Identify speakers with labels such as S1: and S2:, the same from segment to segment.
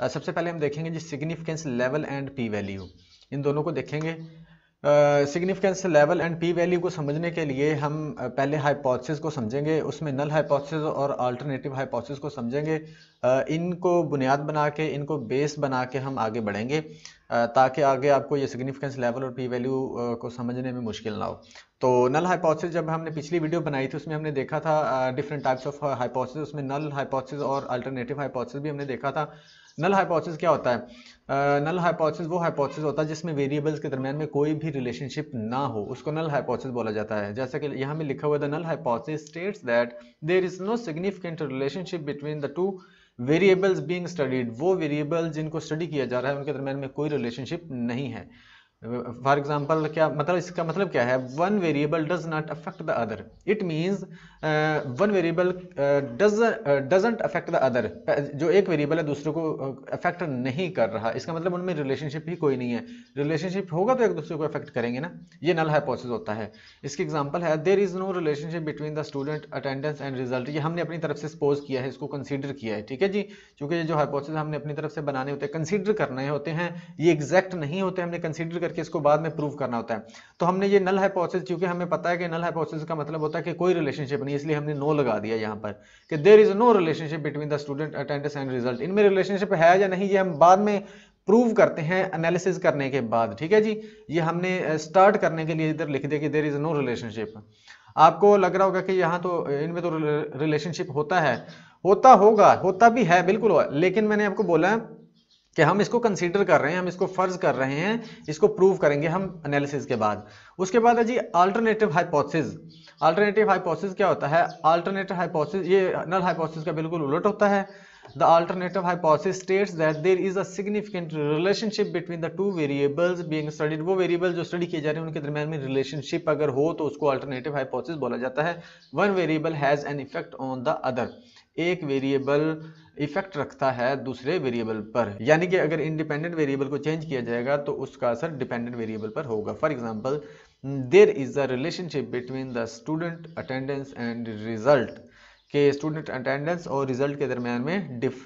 S1: सबसे पहले हम देखेंगे जी significance level and P value इन दोनों को देखेंगे significance level and P value को समझने के लिए हम पहले हाइपोथेसिस को समझेंगे उसमें नल हाइपोथेसिस और अल्टरनेटिव हाइपोथेसिस को समझेंगे uh, इनको बुनियाद बना के इनको बेस बना के हम आगे बढ़ेंगे uh, ताकि आगे आपको ये सिग्निफिकेंस लेवल और पी वैल्यू uh, को समझने में मुश्किल ना हो तो नल हाइपोथेसिस जब हमने पिछली वीडियो बनाई थी उसमें हमने देखा था डिफरेंट टाइप्स ऑफ हाइपोथेसिस उसमें नल हाइपोथेसिस और अल्टरनेटिव हाइपोथेसिस भी हमने देखा था नल हाइपोथेसिस क्या होता है नल हाइपोथेसिस वो हाइपोथेसिस होता है जिसमें वेरिएबल्स के दरमियान में कोई भी रिलेशनशिप ना हो उसको नल हाइपोथेसिस बोला जाता है जैसा कि यहाँ में लिखा हुआ the null hypothesis states that there is no significant relationship between the two variables being studied वो वेरिएबल जिनको स्टडी किया जा रहा है उनके दरमियान में कोई रिलेशनशिप नहीं है फॉर एग्जाम्पल क्या मतलब इसका मतलब क्या है one variable does not affect the other it means one variable doesn't affect the other जो एक वेरिएबल है दूसरे को अफेक्ट uh, नहीं कर रहा इसका मतलब उनमें रिलेशनशिप ही कोई नहीं है रिलेशनशिप होगा तो एक दूसरे को अफेक्ट करेंगे ना ये नल हाइपोथेसिस होता है इसकी एग्जाम्पल है there is no relationship between the student attendance and result ये हमने अपनी तरफ से स्पोज किया है इसको कंसिडर किया है ठीक है जी क्योंकि जो हाइपोसिस हमने अपनी तरफ से बनाने होते हैं कंसिडर करने होते हैं ये एग्जैक्ट नहीं होते हमने कंसिडर करके इसको बाद में प्रूव करना होता है तो हमने ये नल हाइपोथेसिस क्योंकि हमें पता है कि नल हाइपोथेसिस का मतलब होता है कि कोई रिलेशनशिप नहीं इसलिए हमने नो लगा दिया यहाँ पर कि there is no relationship between the student attendance and result इनमें रिलेशनशिप है या नहीं ये हम बाद में प्रूव करते हैं एनालिसिस करने के बाद ठीक है जी ये हमने स्टार्ट करने के लिए इधर लिख दिया कि देर इज नो रिलेशनशिप आपको लग रहा होगा कि यहाँ तो इनमें तो रिलेशनशिप होता है होता होगा होता भी है बिल्कुल लेकिन मैंने आपको बोला है कि हम इसको कंसीडर कर रहे हैं हम इसको फर्ज कर रहे हैं इसको प्रूव करेंगे हम एनालिसिस के बाद उसके बाद है जी अल्टरनेटिव हाइपोथेसिस अल्टरनेटिव हाइपोथेसिस क्या होता है अल्टरनेटिव हाइपोथेसिस ये नल हाइपोथेसिस का बिल्कुल उलट होता है The alternative hypothesis states that there is a significant relationship between the two variables being studied. वो variable जो study किए जा रहे हैं उनके दरम्यान में relationship अगर हो तो उसको alternative hypothesis बोला जाता है. One variable has an effect on the other. एक variable इफेक्ट रखता है दूसरे वेरिएबल पर यानी कि अगर इंडिपेंडेंट वेरिएबल को चेंज किया जाएगा तो उसका असर डिपेंडेंट वेरिएबल पर होगा for example there is a relationship between the student attendance and result कि स्टूडेंट अटेंडेंस और रिज़ल्ट के दरमियान में डिफ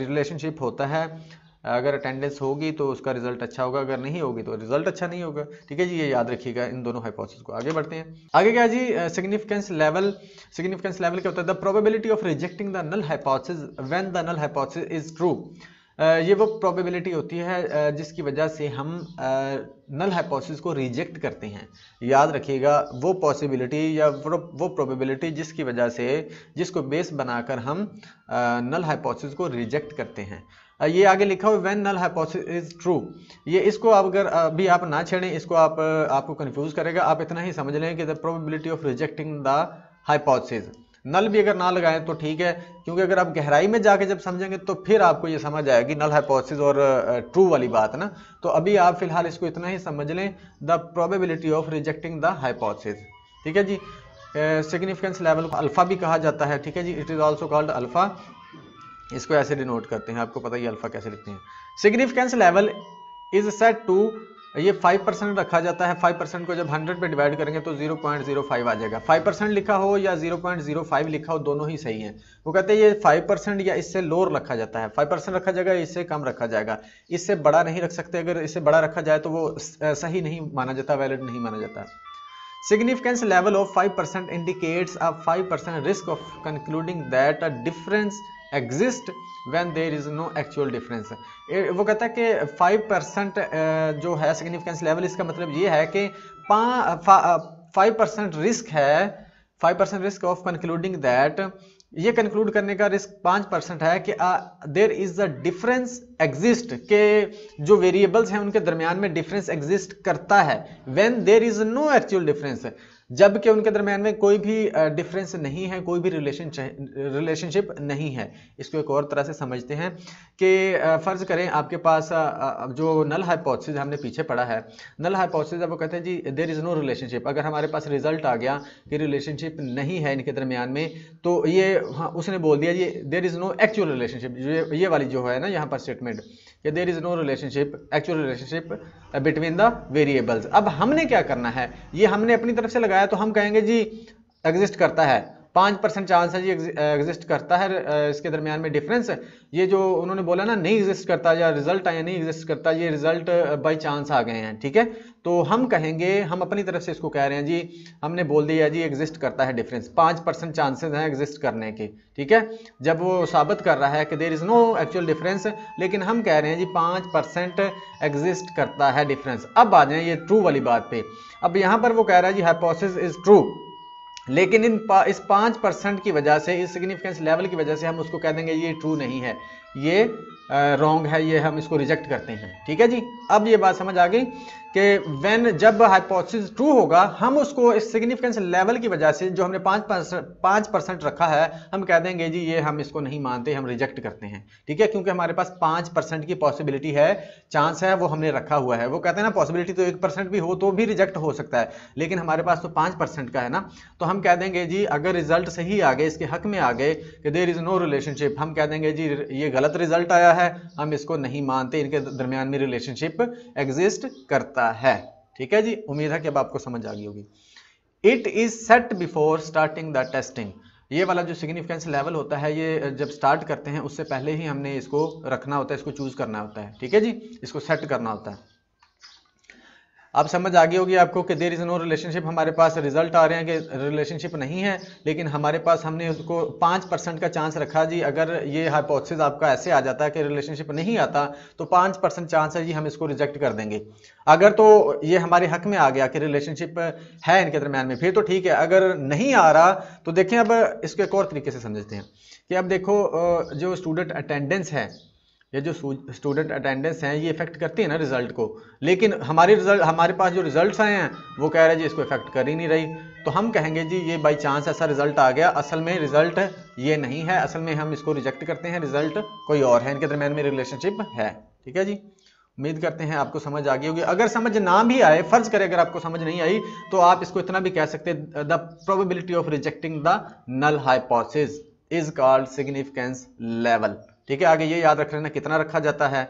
S1: रिलेशनशिप होता है अगर अटेंडेंस होगी तो उसका रिजल्ट अच्छा होगा अगर नहीं होगी तो रिजल्ट अच्छा नहीं होगा ठीक है जी ये याद रखिएगा इन दोनों हाइपोथेसिस को आगे बढ़ते हैं आगे क्या जी सिग्निफिकेंस लेवल सिग्निफिकेंस लेवल क्या होता है the probability of rejecting the null hypothesis when the null hypothesis is true ये वो प्रोबेबिलिटी होती है जिसकी वजह से हम नल हाइपोसिस को रिजेक्ट करते हैं याद रखिएगा वो पॉसिबिलिटी या वो प्रोबेबिलिटी जिसकी वजह से जिसको बेस बनाकर हम नल हाइपोसिस को रिजेक्ट करते हैं ये आगे लिखा हुआ when null hypothesis is true ये इसको आप अगर अभी आप ना छेड़ें इसको आप आपको कन्फ्यूज़ करेगा आप इतना ही समझ लें कि the probability of rejecting the hypothesis null भी अगर ना लगाएं तो ठीक है क्योंकि अगर आप गहराई में जाके जब समझेंगे तो फिर आपको ये समझ आएगी नल हाइपोथेसिस और ट्रू वाली बात ना तो अभी आप फिलहाल इसको इतना ही समझ लें the probability of rejecting the hypothesis ठीक है जी सिग्निफिकेंस लेवल को अल्फ़ा भी कहा जाता है ठीक है जी it is also called alpha इसको ऐसे डिनोट करते हैं आपको पता ही अल्फ़ा कैसे लिखते हैं significance level is set to ये फाइव परसेंट रखा जाता है फाइव परसेंट को जब हंड्रेड पे डिवाइड करेंगे तो जीरो पॉइंट जीरो फाइव आ जाएगा फाइव परसेंट लिखा हो या जीरो पॉइंट जीरो फाइव लिखा हो दोनों ही सही हैं वो कहते हैं ये फाइव परसेंट या इससे लोअर रखा जाता है फाइव परसेंट रखा जाएगा इससे कम रखा जाएगा इससे बड़ा नहीं रख सकते अगर इससे बड़ा रखा जाए तो वो सही नहीं माना जाता वैलिड नहीं माना जाता significance level of five indicates a five risk of concluding that a difference exist when there is no actual difference वो कहता है कि फाइव परसेंट जो है सिग्निफिकेंस लेवल इसका मतलब ये है कि फाइव परसेंट रिस्क है five percent risk of concluding that ये कंक्लूड करने का रिस्क पाँच परसेंट है कि there is a difference exist के जो वेरिएबल्स हैं उनके दरमियान में डिफरेंस एग्जिस्ट करता है when there is no actual difference जबकि उनके दरमियान में कोई भी डिफरेंस नहीं है कोई भी रिलेशन रिलेशनशिप नहीं है इसको एक और तरह से समझते हैं कि फ़र्ज़ करें आपके पास जो नल हाइपोथेसिस हमने पीछे पढ़ा है नल हाइपोथेसिस वो कहते हैं जी देर इज़ नो रिलेशनशिप अगर हमारे पास रिजल्ट आ गया कि रिलेशनशिप नहीं है इनके दरमियान में तो ये हाँ, उसने बोल दिया ये there is no actual relationship ये वाली जो है ना यहाँ पर स्टेटमेंट स्टेटमेंट या there is no relationship actual relationship between the variables अब हमने क्या करना है ये हमने अपनी तरफ से लगाया तो हम कहेंगे जी एग्जिस्ट करता है पाँच परसेंट चांस है जी एग्जिस्ट करता है इसके दरमियान में डिफरेंस ये जो उन्होंने बोला ना नहीं एग्जिस्ट करता या रिजल्ट आया नहीं एग्जिस्ट करता ये रिजल्ट बाई चांस आ गए हैं ठीक है तो हम कहेंगे हम अपनी तरफ से इसको कह रहे हैं जी हमने बोल दिया जी एग्जिस्ट करता है डिफरेंस पाँच परसेंट चांसेज हैं एग्जिस्ट करने के ठीक है जब वो साबित कर रहा है कि there is no actual difference लेकिन हम कह रहे हैं जी पाँच परसेंट एग्जिस्ट करता है डिफरेंस अब आ जाए ये ट्रू वाली बात पे अब यहाँ पर वो कह रहा है जी हाइपोसिस इज़ ट्रू लेकिन इन पा, इस पाँच परसेंट की वजह से इस सिग्निफिकेंस लेवल की वजह से हम उसको कह देंगे ये ट्रू नहीं है ये रॉन्ग है ये हम इसको रिजेक्ट करते हैं ठीक है जी अब ये बात समझ आ गई कि वेन जब हाइपोथेसिस ट्रू होगा हम उसको इस सिग्निफिकेंस लेवल की वजह से जो हमने पाँच परसेंट पाँच परसेंट रखा है हम कह देंगे जी ये हम इसको नहीं मानते हम रिजेक्ट करते हैं ठीक है क्योंकि हमारे पास पाँच परसेंट की पॉसिबिलिटी है चांस है वो हमने रखा हुआ है वो कहते हैं ना पॉसिबिलिटी तो एक परसेंट भी हो तो भी रिजेक्ट हो सकता है लेकिन हमारे पास तो पाँच परसेंट का है ना तो हम कह देंगे जी अगर रिजल्ट सही आ गए इसके हक में आ गए कि देर इज़ नो रिलेशनशिप हम कह देंगे जी ये गलत रिजल्ट आया है हम इसको नहीं मानते इनके दरमियान में रिलेशनशिप एग्जिस्ट करता सकता है ठीक है जी उम्मीद है कि अब आपको समझ आ गई होगी it is set before starting the testing ये वाला जो सिग्निफिकेंस लेवल होता है ये जब स्टार्ट करते हैं उससे पहले ही हमने इसको रखना होता है इसको चूज करना होता है ठीक है जी इसको सेट करना होता है आप समझ आ गई होगी आपको कि देर इज़ नो रिलेशनशिप हमारे पास रिजल्ट आ रहे हैं कि रिलेशनशिप नहीं है लेकिन हमारे पास हमने उसको पाँच परसेंट का चांस रखा जी अगर ये हाइपोथेसिस आपका ऐसे आ जाता है कि रिलेशनशिप नहीं आता तो पाँच परसेंट चांस है जी हम इसको रिजेक्ट कर देंगे अगर तो ये हमारे हक में आ गया कि रिलेशनशिप है इनके दरम्यान में फिर तो ठीक है अगर नहीं आ रहा तो देखें अब इसको एक और तरीके से समझते हैं कि अब देखो जो स्टूडेंट अटेंडेंस है या जो स्टूडेंट अटेंडेंस हैं ये इफेक्ट करती है ना रिजल्ट को लेकिन हमारे रिजल्ट हमारे पास जो रिजल्ट्स आए हैं वो कह रहे हैं जी इसको इफेक्ट कर ही नहीं रही तो हम कहेंगे जी ये बाई चांस ऐसा रिजल्ट आ गया असल में रिजल्ट ये नहीं है असल में हम इसको रिजेक्ट करते हैं रिजल्ट कोई और है इनके दरम्यान में रिलेशनशिप है ठीक है जी उम्मीद करते हैं आपको समझ आ गई होगी अगर समझ ना भी आए फर्ज करें अगर आपको समझ नहीं आई तो आप इसको इतना भी कह सकते the probability of rejecting the null hypothesis is called significance level ठीक है आगे ये याद रख लेना कितना रखा जाता है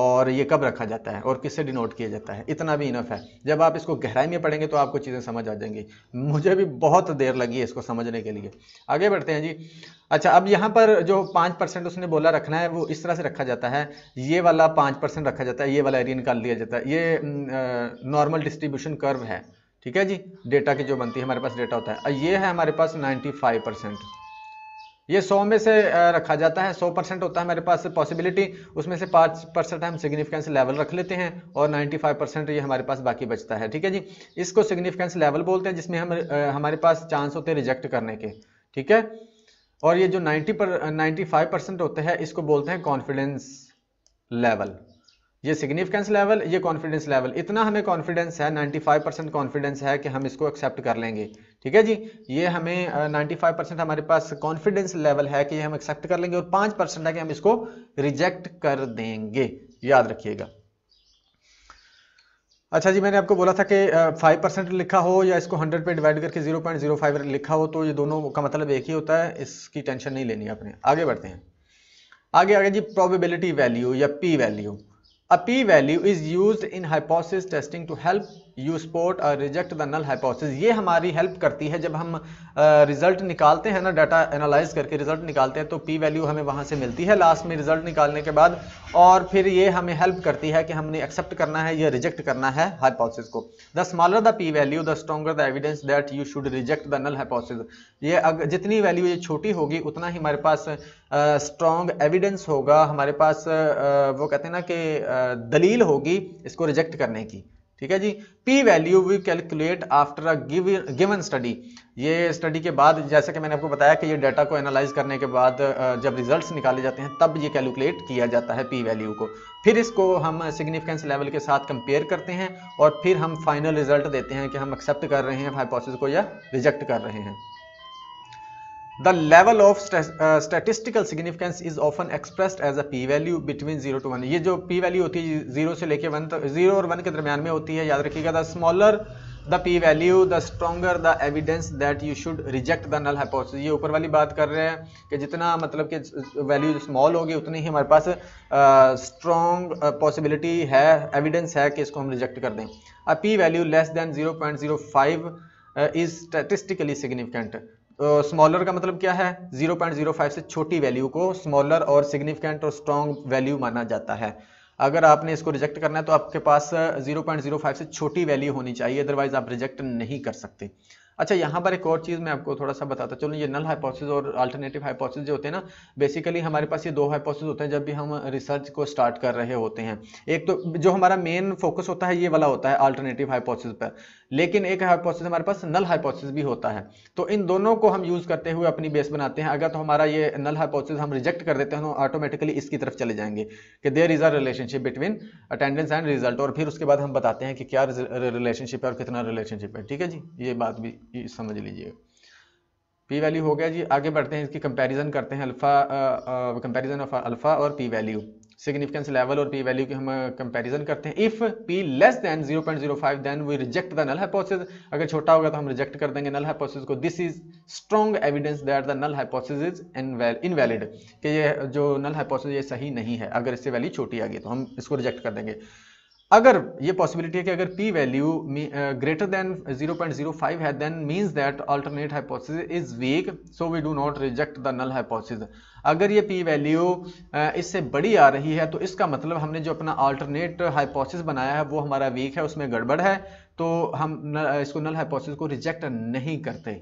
S1: और ये कब रखा जाता है और किससे डिनोट किया जाता है इतना भी इनफ है जब आप इसको गहराई में पढ़ेंगे तो आपको चीज़ें समझ आ जाएंगी मुझे भी बहुत देर लगी है इसको समझने के लिए आगे बढ़ते हैं जी अच्छा अब यहाँ पर जो पाँच परसेंट उसने बोला रखना है वो इस तरह से रखा जाता है ये वाला पाँच परसेंट रखा जाता है ये वाला एरिया निकाल लिया जाता है ये नॉर्मल डिस्ट्रीब्यूशन कर्व है ठीक है जी डेटा की जो बनती है हमारे पास डेटा होता है ये है हमारे पास नाइन्टी फाइव परसेंट ये सौ में से रखा जाता है सौ परसेंट होता है मेरे पास पॉसिबिलिटी उसमें से पाँच परसेंट हम सिग्निफिकेंस लेवल रख लेते हैं और नाइन्टी फाइव परसेंट ये हमारे पास बाकी बचता है ठीक है जी इसको सिग्निफिकेंस लेवल बोलते हैं जिसमें हम हमारे पास चांस होते हैं रिजेक्ट करने के ठीक है और ये जो नाइन्टी पर फाइव परसेंट होते हैं इसको बोलते हैं कॉन्फिडेंस लेवल ये सिग्निफिकेंस लेवल ये कॉन्फिडेंस लेवल इतना हमें कॉन्फिडेंस है 95 परसेंट कॉन्फिडेंस है कि हम इसको एक्सेप्ट कर लेंगे ठीक है जी ये हमें 95 परसेंट हमारे पास कॉन्फिडेंस लेवल है कि हम एक्सेप्ट कर लेंगे और 5 परसेंट है कि हम इसको रिजेक्ट कर देंगे याद रखिएगा अच्छा जी मैंने आपको बोला था कि फाइव परसेंट लिखा हो या इसको हंड्रेड पे डिवाइड करके जीरो पॉइंट जीरो फाइव लिखा हो तो ये दोनों का मतलब एक ही होता है इसकी टेंशन नहीं लेनी आपने आगे बढ़ते हैं आगे आगे जी प्रोबेबिलिटी वैल्यू या P value A p-value is used in hypothesis testing to help you support reject the null hypothesis ये हमारी हेल्प करती है जब हम रिजल्ट uh, निकालते हैं ना डाटा एनालाइज करके रिजल्ट निकालते हैं तो पी वैल्यू हमें वहाँ से मिलती है लास्ट में रिजल्ट निकालने के बाद और फिर ये हमें हेल्प करती है कि हमने एक्सेप्ट करना है या रिजेक्ट करना है हाइपोसिस को the smaller the P value the stronger the evidence that you should reject the null hypothesis ये अगर जितनी वैल्यू ये छोटी होगी उतना ही हमारे पास स्ट्रॉन्ग uh, एविडेंस होगा हमारे पास uh, वो कहते हैं ना कि uh, दलील होगी इसको रिजेक्ट करने की ठीक है जी P value we calculate after a given study ये स्टडी के बाद जैसे कि मैंने आपको बताया कि ये डाटा को एनालाइज करने के बाद जब रिजल्ट्स निकाले जाते हैं तब ये कैलकुलेट किया जाता है पी वैल्यू को फिर इसको हम सिग्निफिकेंस लेवल के साथ कंपेयर करते हैं और फिर हम फाइनल रिजल्ट देते हैं कि हम एक्सेप्ट कर रहे हैं हाइपोसिस को या रिजेक्ट कर रहे हैं the level of statistical significance is often expressed as a P value between zero to one ये जो पी वैल्यू होती है जीरो से लेके वन तक 0 और वन के दरमियान में होती है याद रखिएगा the smaller the P value the stronger the evidence that you should reject the null hypothesis ये ऊपर वाली बात कर रहे हैं कि जितना मतलब कि वैल्यू स्मॉल होगी उतनी ही हमारे पास स्ट्रॉन्ग uh, पॉसिबिलिटी uh, है एविडेंस है कि इसको हम रिजेक्ट कर दें a P value less than five is statistically significant smaller तो uh, का मतलब क्या है 0.05 से छोटी वैल्यू को स्मॉलर और सिग्निफिकेंट और स्ट्रॉन्ग वैल्यू माना जाता है अगर आपने इसको रिजेक्ट करना है तो आपके पास 0.05 से छोटी वैल्यू होनी चाहिए अदरवाइज आप रिजेक्ट नहीं कर सकते अच्छा यहाँ पर एक और चीज़ मैं आपको थोड़ा सा बताता चलो ये नल हाइपोसिस और अल्टरनेटिव हाइपोसिस जो होते हैं ना बेसिकली हमारे पास ये दो हाइपोसिस होते हैं जब भी हम रिसर्च को स्टार्ट कर रहे होते हैं एक तो जो हमारा मेन फोकस होता है ये वाला होता है अल्टरनेटिव हाइपोसिस पर लेकिन एक हाइपोथेसिस हमारे पास नल हाइपोथेसिस भी होता है तो इन दोनों को हम यूज़ करते हुए अपनी बेस बनाते हैं अगर तो हमारा ये नल हाइपोथेसिस हम रिजेक्ट कर देते हैं तो ऑटोमेटिकली इसकी तरफ चले जाएंगे कि there is a relationship between attendance and result और फिर उसके बाद हम बताते हैं कि क्या रिलेशनशिप है और कितना रिलेशनशिप है ठीक है जी ये बात भी समझ लीजिएगा पी वैल्यू हो गया जी आगे बढ़ते हैं इसकी कंपैरिजन करते हैं अल्फ़ा कंपैरिजन ऑफ अल्फ़ा और पी वैल्यू सिग्निफिकेंस लेवल और पी वैल्यू की हम कंपैरिजन uh, करते हैं if P less than 0.05 then we reject the null hypothesis अगर छोटा होगा तो हम रिजेक्ट कर देंगे नल हाइपोथेसिस को this is strong evidence that the null hypothesis is invalid कि ये जो नल हाइपोथेसिस ये सही नहीं है अगर इससे वैल्यू छोटी आ गई तो हम इसको रिजेक्ट कर देंगे अगर ये पॉसिबिलिटी है कि अगर पी वैल्यू ग्रेटर देन 0.05 है then means that alternate hypothesis is weak so we do not reject the null hypothesis अगर ये पी वैल्यू uh, इससे बड़ी आ रही है तो इसका मतलब हमने जो अपना अल्टरनेट हाइपोथेसिस बनाया है वो हमारा वीक है उसमें गड़बड़ है तो हम न, इसको नल हाइपोथेसिस को रिजेक्ट नहीं करते